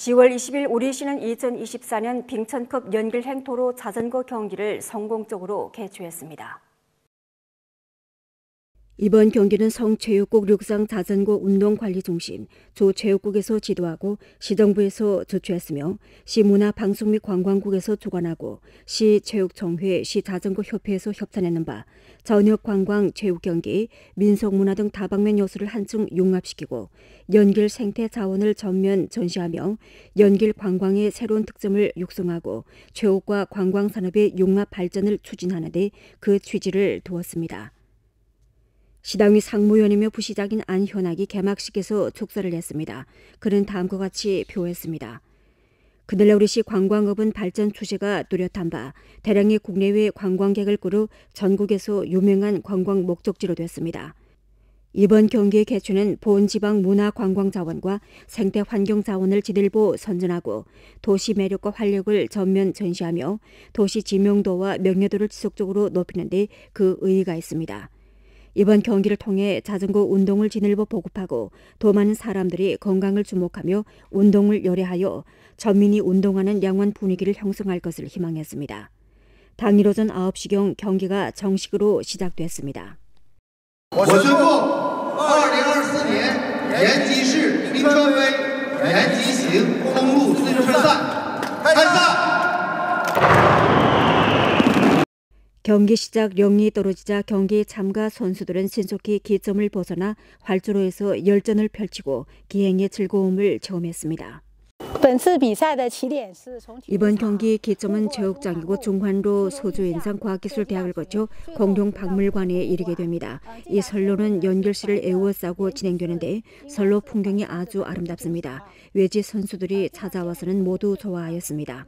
10월 20일 우리시는 2024년 빙천컵 연길 행토로 자전거 경기를 성공적으로 개최했습니다. 이번 경기는 성체육국 육상 자전거 운동관리중심 조체육국에서 지도하고 시정부에서 주최했으며 시문화 방송 및 관광국에서 주관하고 시체육정회 시자전거협회에서 협찬했는바 저녁 관광 체육 경기 민속문화 등 다방면 요소를 한층 융합시키고 연길 생태 자원을 전면 전시하며 연길 관광의 새로운 특점을 육성하고 체육과 관광 산업의 융합 발전을 추진하는 데 그 취지를 두었습니다. 시당위 상무위원이며 부시장인 안현학이 개막식에서 족사를 했습니다. 그는 다음과 같이 표했습니다. 그늘라 우리시 관광업은 발전 추세가 뚜렷한 바 대량의 국내외 관광객을 꾸려 전국에서 유명한 관광 목적지로 됐습니다. 이번 경기의 개최는 보지방 문화관광자원과 생태환경자원을 지들보 선전하고 도시 매력과 활력을 전면 전시하며 도시 지명도와 명예도를 지속적으로 높이는 데 그 의의가 있습니다. 이번 경기를 통해 자전거 운동을 진일보 보급하고 더 많은 사람들이 건강을 주목하며 운동을 열애하여 전민이 운동하는 양원 분위기를 형성할 것을 희망했습니다. 당일 오전 9시경 경기가 정식으로 시작됐습니다. 2 0 2 4年 경기 시작 0이 떨어지자 경기 참가 선수들은 신속히 기점을 벗어나 활주로에서 열전을 펼치고 기행의 즐거움을 체험했습니다. 이번 경기 기점은 체육장이고 중환로 소주인상과학기술대학을 거쳐 공룡박물관에 이르게 됩니다. 이 선로는 연결실을 에워싸고 진행되는데 선로 풍경이 아주 아름답습니다. 외지 선수들이 찾아와서는 모두 좋아하였습니다.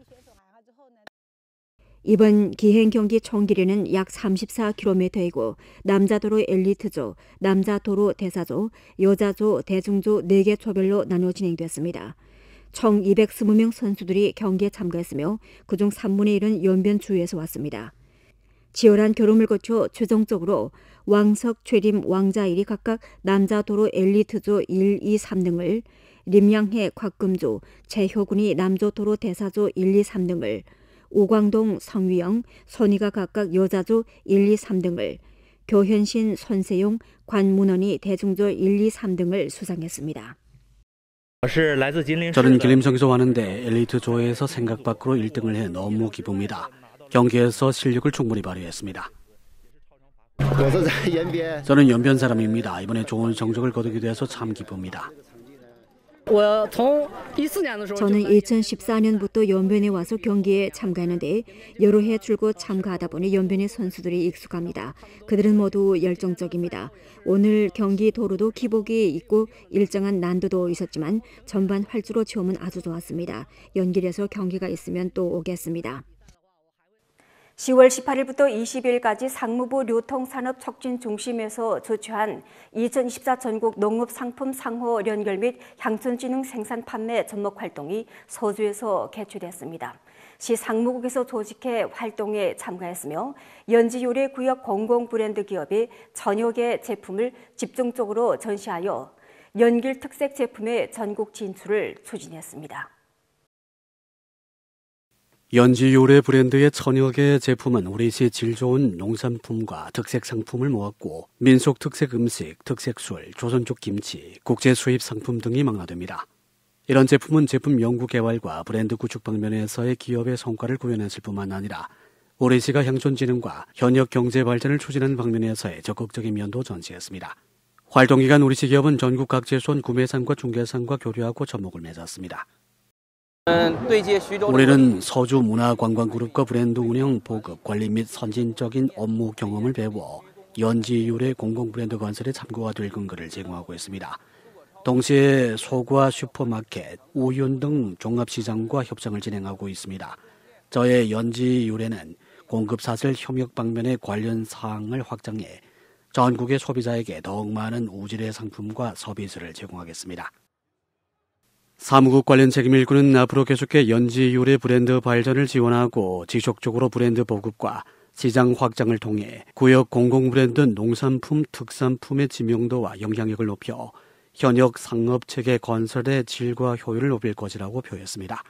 이번 기행 경기 총 길이는 약 34km이고 남자도로 엘리트조, 남자도로 대사조, 여자조, 대중조 4개 조별로 나누어 진행됐습니다. 총 220명 선수들이 경기에 참가했으며 그중 3분의 1은 연변 주위에서 왔습니다. 치열한 결혼을 거쳐 최종적으로 왕석, 최림, 왕자일이 각각 남자도로 엘리트조 1, 2, 3등을, 림양해, 곽금조, 재효군이 남조도로 대사조 1, 2, 3등을, 오광동, 성위영, 선희가 각각 여자조 1, 2, 3등을 교현신, 손세용 관문원이 대중조 1, 2, 3등을 수상했습니다. 저는 길림성에서 왔는데 엘리트조에서 생각 밖으로 1등을 해 너무 기쁩니다. 경기에서 실력을 충분히 발휘했습니다. 저는 연변 사람입니다. 이번에 좋은 성적을 거두기도 해서 참 기쁩니다. 저는 2014년부터 연변에 와서 경기에 참가했는데 여러 해 출고 참가하다 보니 연변의 선수들이 익숙합니다. 그들은 모두 열정적입니다. 오늘 경기 도로도 기복이 있고 일정한 난도도 있었지만 전반 활주로 체험은 아주 좋았습니다. 연길에서 경기가 있으면 또 오겠습니다. 10월 18일부터 20일까지 상무부 료통산업 촉진 중심에서 조치한 2024 전국 농업 상품 상호 연결 및향촌지능 생산 판매 접목 활동이 서주에서 개최됐습니다. 시 상무국에서 조직해 활동에 참가했으며 연지 요래 구역 공공 브랜드 기업이 전역의 제품을 집중적으로 전시하여 연길 특색 제품의 전국 진출을 추진했습니다. 연지 요래 브랜드의 천여 개 제품은 우리시 질 좋은 농산품과 특색 상품을 모았고 민속 특색 음식, 특색 술, 조선족 김치, 국제 수입 상품 등이 망라됩니다. 이런 제품은 제품 연구 개발과 브랜드 구축 방면에서의 기업의 성과를 구현했을 뿐만 아니라 우리시가 향촌지능과 현역 경제 발전을 추진하는 방면에서의 적극적인 면도 전시했습니다. 활동 기간 우리시 기업은 전국 각지의 손 구매상과 중개상과 교류하고 접목을 맺었습니다. 우리는 서주 문화관광그룹과 브랜드 운영, 보급, 관리 및 선진적인 업무 경험을 배워 연지율의 공공 브랜드 건설에 참고가 될 근거를 제공하고 있습니다. 동시에 소과 슈퍼마켓, 우윤 등 종합시장과 협상을 진행하고 있습니다. 저의 연지율에는 공급사슬 협력 방면의 관련 사항을 확장해 전국의 소비자에게 더욱 많은 우질의 상품과 서비스를 제공하겠습니다. 사무국 관련 책임 일꾼은 앞으로 계속해 연지 유래 브랜드 발전을 지원하고 지속적으로 브랜드 보급과 시장 확장을 통해 구역 공공 브랜드 농산품 특산품의 지명도와 영향력을 높여 현역 상업 체계 건설의 질과 효율을 높일 것이라고 표했습니다.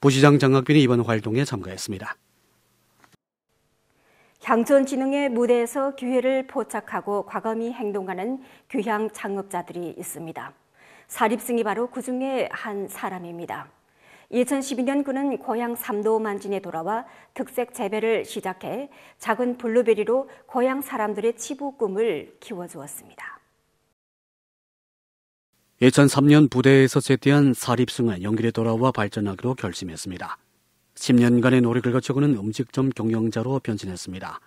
부시장 장학빈이 이번 활동에 참가했습니다. 향촌진흥의 무대에서 기회를 포착하고 과감히 행동하는 귀향 창업자들이 있습니다. 사립승이 바로 그 중에 한 사람입니다. 2012년 그는 고향 삼도 만진에 돌아와 특색 재배를 시작해 작은 블루베리로 고향 사람들의 치부 꿈을 키워주었습니다. 2003년 부대에서 제대한 사립승은 연길에 돌아와 발전하기로 결심했습니다. 10년간의 노력을 거쳐고는 음식점 경영자로 변신했습니다.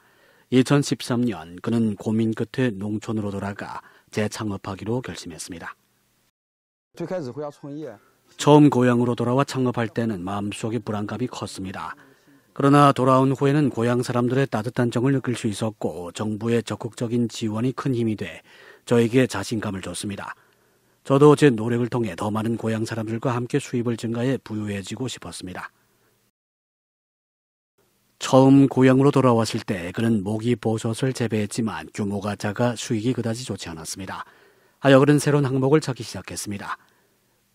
2013년 그는 고민 끝에 농촌으로 돌아가 재창업하기로 결심했습니다. 처음 고향으로 돌아와 창업할 때는 마음속에 불안감이 컸습니다. 그러나 돌아온 후에는 고향 사람들의 따뜻한 정을 느낄 수 있었고 정부의 적극적인 지원이 큰 힘이 돼 저에게 자신감을 줬습니다. 저도 제 노력을 통해 더 많은 고향 사람들과 함께 수입을 증가해 부유해지고 싶었습니다. 처음 고향으로 돌아왔을 때 그는 모기 보섯을 재배했지만 규모가 작아 수익이 그다지 좋지 않았습니다. 하여 그는 새로운 항목을 찾기 시작했습니다.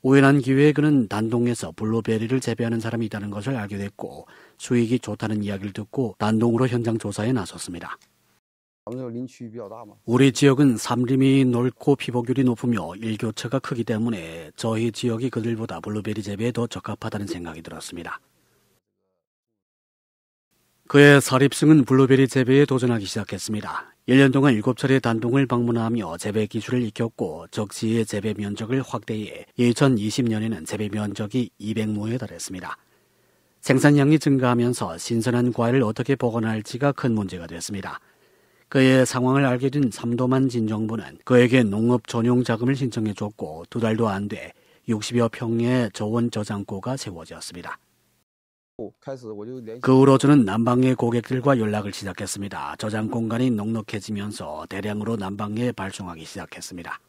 우연한 기회에 그는 난동에서 블루베리를 재배하는 사람이 있다는 것을 알게 됐고 수익이 좋다는 이야기를 듣고 난동으로 현장 조사에 나섰습니다. 우리 지역은 삼림이 넓고 피복률이 높으며 일교차가 크기 때문에 저희 지역이 그들보다 블루베리 재배에 더 적합하다는 생각이 들었습니다. 그의 사립승은 블루베리 재배에 도전하기 시작했습니다. 1년 동안 7차례 단동을 방문하며 재배 기술을 익혔고 적지의 재배 면적을 확대해 2020년에는 재배 면적이 200모에 달했습니다. 생산량이 증가하면서 신선한 과일을 어떻게 보관할지가 큰 문제가 됐습니다. 그의 상황을 알게 된 삼도만 진정부는 그에게 농업 전용 자금을 신청해 줬고 두 달도 안 돼 60여 평의 저원 저장고가 세워졌습니다. 그 후로 저는 남방의 고객들과 연락을 시작했습니다. 저장 공간이 넉넉해지면서 대량으로 남방에 발송하기 시작했습니다.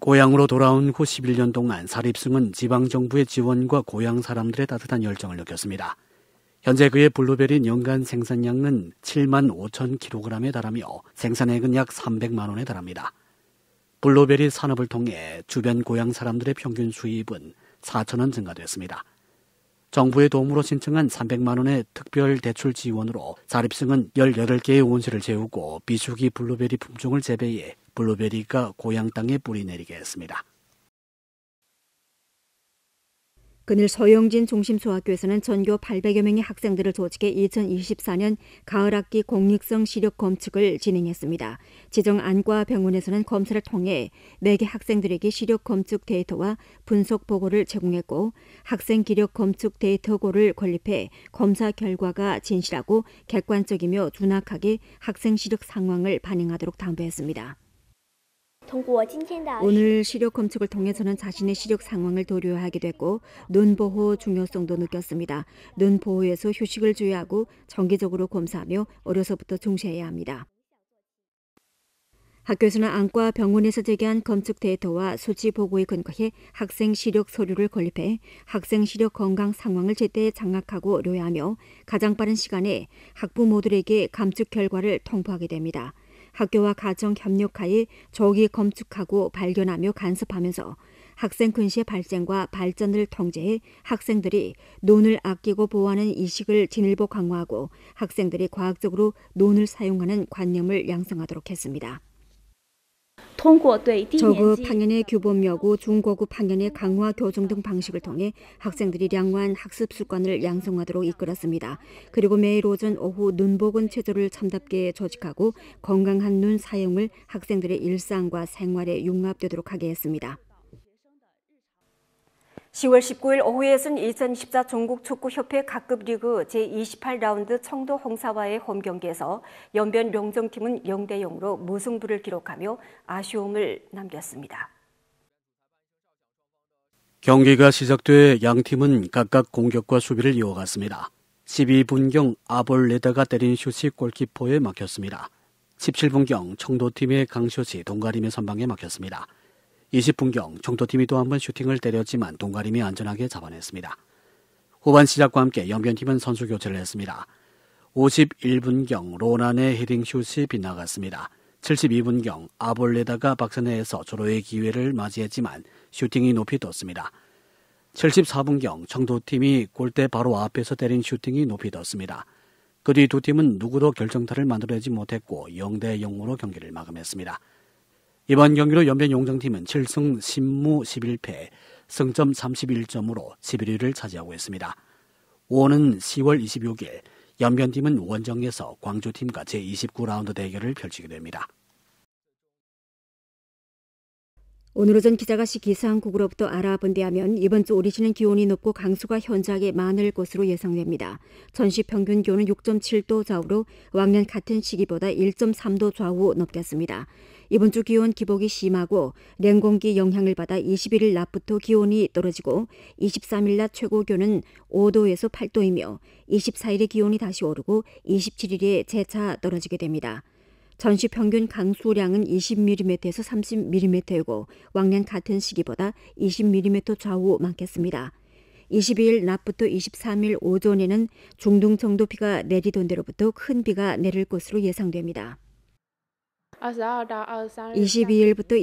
고향으로 돌아온 후 11년 동안 사립승은 지방정부의 지원과 고향 사람들의 따뜻한 열정을 느꼈습니다. 현재 그의 블루베리 연간 생산량은 7만 5천 킬로그램에 달하며 생산액은 약 300만 원에 달합니다. 블루베리 산업을 통해 주변 고향 사람들의 평균 수입은 4천 원 증가됐습니다. 정부의 도움으로 신청한 300만 원의 특별 대출 지원으로 자립승은 18개의 온실을 재우고 비수기 블루베리 품종을 재배해 블루베리가 고향 땅에 뿌리내리게 했습니다. 그늘 서영진 중심초학교에서는 전교 800여 명의 학생들을 조직해 2024년 가을학기 공익성 시력 검측을 진행했습니다. 지정 안과 병원에서는 검사를 통해 4개 학생들에게 시력 검측 데이터와 분석 보고를 제공했고 학생 기력 검측 데이터고를 건립해 검사 결과가 진실하고 객관적이며 준학하게 학생 시력 상황을 반영하도록 당부했습니다. 오늘 시력 검측을 통해서는 자신의 시력 상황을 도료하게 됐고 눈 보호 중요성도 느꼈습니다. 눈 보호에서 휴식을 주의하고 정기적으로 검사하며 어려서부터 중시해야 합니다. 학교에서는 안과 병원에서 제기한 검측 데이터와 수치 보고에 근거해 학생 시력 서류를 건립해 학생 시력 건강 상황을 제때 장악하고 요야하며 가장 빠른 시간에 학부모들에게 감측 결과를 통보하게 됩니다. 학교와 가정 협력하에 조기 검축하고 발견하며 간섭하면서 학생 근시의 발전과 발전을 통제해 학생들이 논을 아끼고 보호하는 이식을 진일보 강화하고 학생들이 과학적으로 논을 사용하는 관념을 양성하도록 했습니다. 저급 학년의 교범 여고, 중고급 학년의 강화 교정 등 방식을 통해 학생들이 양호한 학습 습관을 양성하도록 이끌었습니다. 그리고 매일 오전 오후 눈 복은 체조를 참답게 조직하고 건강한 눈 사용을 학생들의 일상과 생활에 융합되도록 하게 했습니다. 10월 19일 오후에선 2014 전국축구협회 각급리그 제28라운드 청도 홍사와의 홈경기에서 연변 명정팀은 0대 0으로 무승부를 기록하며 아쉬움을 남겼습니다. 경기가 시작돼 양 팀은 각각 공격과 수비를 이어갔습니다. 12분경 아볼레다가 때린 슛이 골키퍼에 막혔습니다. 17분경 청도팀의 강슛이 동가림의 선방에 막혔습니다. 20분경 청도팀이 또 한번 슈팅을 때렸지만 동가림이 안전하게 잡아냈습니다. 후반 시작과 함께 연변팀은 선수 교체를 했습니다. 51분경 로난의 헤딩 슛이 빗나갔습니다. 72분경 아볼레다가 박스 내에서 조로의 기회를 맞이했지만 슈팅이 높이 떴습니다. 74분경 청도팀이 골대 바로 앞에서 때린 슈팅이 높이 떴습니다. 그 뒤 두 팀은 누구도 결정타를 만들어내지 못했고 0대 0으로 경기를 마감했습니다. 이번 경기로 연변 용정팀은 7승 10무 11패, 승점 31점으로 11위를 차지하고 있습니다. 5는 10월 26일 연변팀은 원정에서 광주팀과 제29라운드 대결을 펼치게 됩니다. 오늘 오전 기자가시 기상국으로부터 알아본 데 하면 이번 주 오리지는 기온이 높고 강수가 현저하게 많을 것으로 예상됩니다. 전시 평균 기온은 6.7도 좌우로 왕년 같은 시기보다 1.3도 좌우 높겠습니다. 이번 주 기온 기복이 심하고 냉공기 영향을 받아 21일 낮부터 기온이 떨어지고 23일 낮 최고 기온은 5도에서 8도이며 24일에 기온이 다시 오르고 27일에 재차 떨어지게 됩니다. 전시 평균 강수량은 20mm에서 30mm이고 왕년 같은 시기보다 20mm 좌우 많겠습니다. 22일 낮부터 23일 오전에는 중등 정도 비가 내리던 데로부터 큰 비가 내릴 것으로 예상됩니다. 22일부터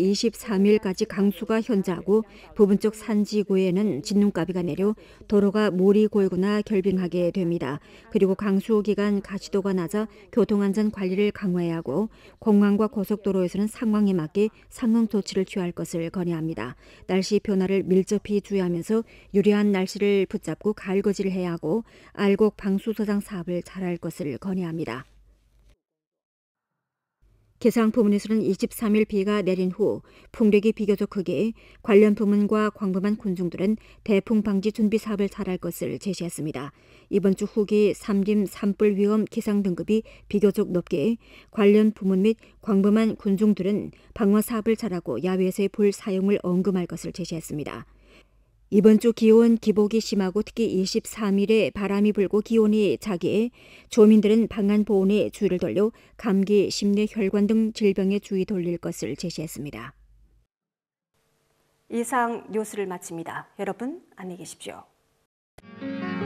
23일까지 강수가 현저하고 부분적 산지구에는 진눈가비가 내려 도로가 모리 골고나 결빙하게 됩니다. 그리고 강수 기간 가시도가 낮아 교통안전 관리를 강화해야 하고 공항과 고속도로에서는 상황에 맞게 상응 조치를 취할 것을 건의합니다. 날씨 변화를 밀접히 주의하면서 유리한 날씨를 붙잡고 갈거지를 해야 하고 알곡 방수소장 사업을 잘할 것을 건의합니다. 기상 부문에서는 23일 비가 내린 후 풍력이 비교적 크기 관련 부문과 광범한 군중들은 대풍 방지 준비 사업을 잘할 것을 제시했습니다. 이번 주 후기 삼림 산불 위험 기상 등급이 비교적 높게 관련 부문 및 광범한 군중들은 방화 사업을 잘하고 야외에서의 불 사용을 언금할 것을 제시했습니다. 이번 주 기온 기복이 심하고 특히 23일에 바람이 불고 기온이 차기에 조민들은 방안 보온에 주의를 돌려 감기, 심내 혈관 등 질병에 주의 돌릴 것을 제시했습니다. 이상 뉴스를 마칩니다. 여러분 안녕히 계십시오.